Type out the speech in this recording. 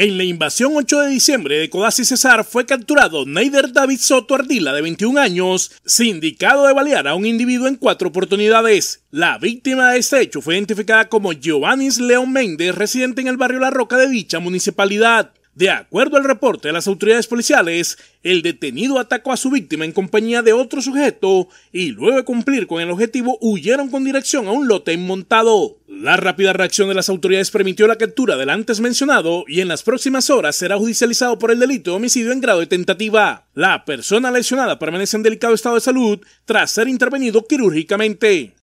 En la invasión 8 de diciembre de Codazzi Cesar fue capturado Neider David Soto Ardila, de 21 años, sindicado de balear a un individuo en cuatro oportunidades. La víctima de este hecho fue identificada como Giovannis León Méndez, residente en el barrio La Roca de dicha municipalidad. De acuerdo al reporte de las autoridades policiales, el detenido atacó a su víctima en compañía de otro sujeto y luego de cumplir con el objetivo huyeron con dirección a un lote inmontado. La rápida reacción de las autoridades permitió la captura del antes mencionado y en las próximas horas será judicializado por el delito de homicidio en grado de tentativa. La persona lesionada permanece en delicado estado de salud tras ser intervenido quirúrgicamente.